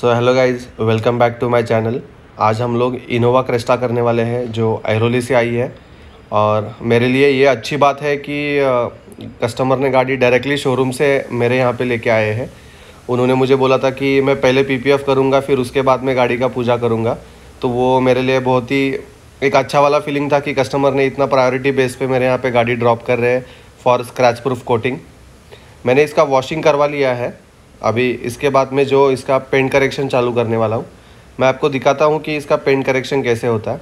so hello guys welcome back to my channel आज हम लोग इनोवा क्रेस्टा करने वाले हैं जो एहरोली से आई है और मेरे लिए ये अच्छी बात है कि कस्टमर ने गाड़ी डायरेक्टली शोरूम से मेरे यहाँ पे लेके आए हैं उन्होंने मुझे बोला था कि मैं पहले पीपीएफ करूँगा फिर उसके बाद मैं गाड़ी का पूजा करूँगा तो वो मेरे लिए बहुत ही एक अच्छा वाला फीलिंग था कि कस्टमर ने इतना प्रायोरिटी बेस पर मेरे यहाँ पर गाड़ी ड्रॉप कर रहे हैं फॉर स्क्रैच प्रूफ कोटिंग मैंने इसका वॉशिंग करवा लिया है अभी इसके बाद में जो इसका पेंट करेक्शन चालू करने वाला हूँ मैं आपको दिखाता हूँ कि इसका पेंट करेक्शन कैसे होता है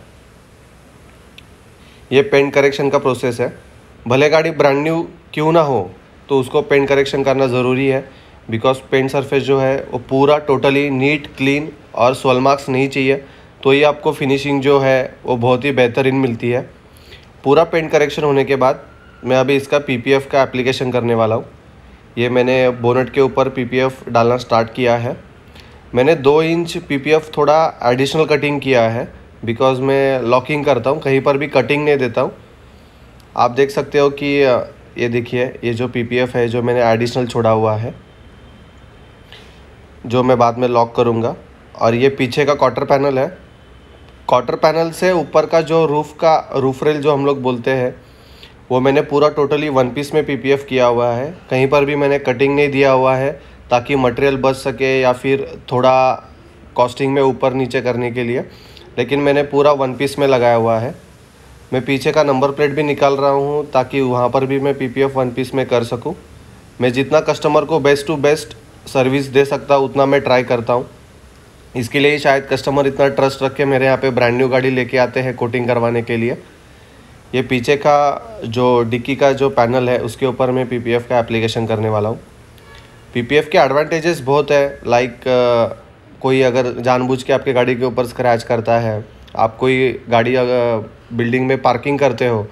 ये पेंट करेक्शन का प्रोसेस है भले गाड़ी ब्रांड न्यू क्यों ना हो तो उसको पेंट करेक्शन करना ज़रूरी है बिकॉज पेंट सरफेस जो है वो पूरा टोटली नीट क्लीन और सोल मार्क्स नहीं चाहिए तो ये आपको फिनिशिंग जो है वो बहुत ही बेहतरीन मिलती है पूरा पेंट करेक्शन होने के बाद मैं अभी इसका पी का एप्लीकेशन करने वाला हूँ ये मैंने बोनेट के ऊपर पीपीएफ डालना स्टार्ट किया है मैंने दो इंच पीपीएफ थोड़ा एडिशनल कटिंग किया है बिकॉज मैं लॉकिंग करता हूँ कहीं पर भी कटिंग नहीं देता हूँ आप देख सकते हो कि ये देखिए ये जो पीपीएफ है जो मैंने एडिशनल छोड़ा हुआ है जो मैं बाद में लॉक करूँगा और ये पीछे का कॉटर पैनल है कॉटर पैनल से ऊपर का जो रूफ़ का रूफ रेल जो हम लोग बोलते हैं वो मैंने पूरा टोटली वन पीस में पीपीएफ किया हुआ है कहीं पर भी मैंने कटिंग नहीं दिया हुआ है ताकि मटेरियल बच सके या फिर थोड़ा कॉस्टिंग में ऊपर नीचे करने के लिए लेकिन मैंने पूरा वन पीस में लगाया हुआ है मैं पीछे का नंबर प्लेट भी निकाल रहा हूँ ताकि वहाँ पर भी मैं पी पी वन पीस में कर सकूँ मैं जितना कस्टमर को बेस्ट टू बेस्ट सर्विस दे सकता उतना मैं ट्राई करता हूँ इसके लिए शायद कस्टमर इतना ट्रस्ट रख के मेरे यहाँ पे ब्रांड न्यू गाड़ी लेके आते हैं कोटिंग करवाने के लिए ये पीछे का जो डिक्की का जो पैनल है उसके ऊपर मैं पी का एप्लीकेशन करने वाला हूँ पी के एडवांटेजेस बहुत है लाइक कोई अगर जानबूझ के आपके गाड़ी के ऊपर स्क्रैच करता है आप कोई गाड़ी अगर बिल्डिंग में पार्किंग करते हो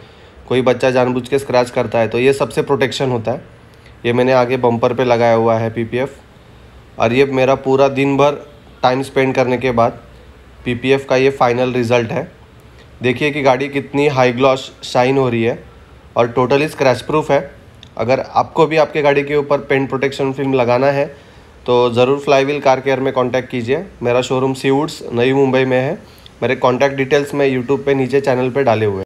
कोई बच्चा जानबूझ के स्क्रैच करता है तो ये सबसे प्रोटेक्शन होता है ये मैंने आगे बम्पर पर लगाया हुआ है पी और ये मेरा पूरा दिन भर टाइम स्पेंड करने के बाद पी का ये फाइनल रिज़ल्ट है देखिए कि गाड़ी कितनी हाई ग्लॉस शाइन हो रही है और टोटली स्क्रैच प्रूफ है अगर आपको भी आपके गाड़ी के ऊपर पेंट प्रोटेक्शन फिल्म लगाना है तो ज़रूर फ्लाई व्हील कार केयर में कांटेक्ट कीजिए मेरा शोरूम सीवुड्स नई मुंबई में है मेरे कांटेक्ट डिटेल्स मैं यूट्यूब पे नीचे चैनल पे डाले हुए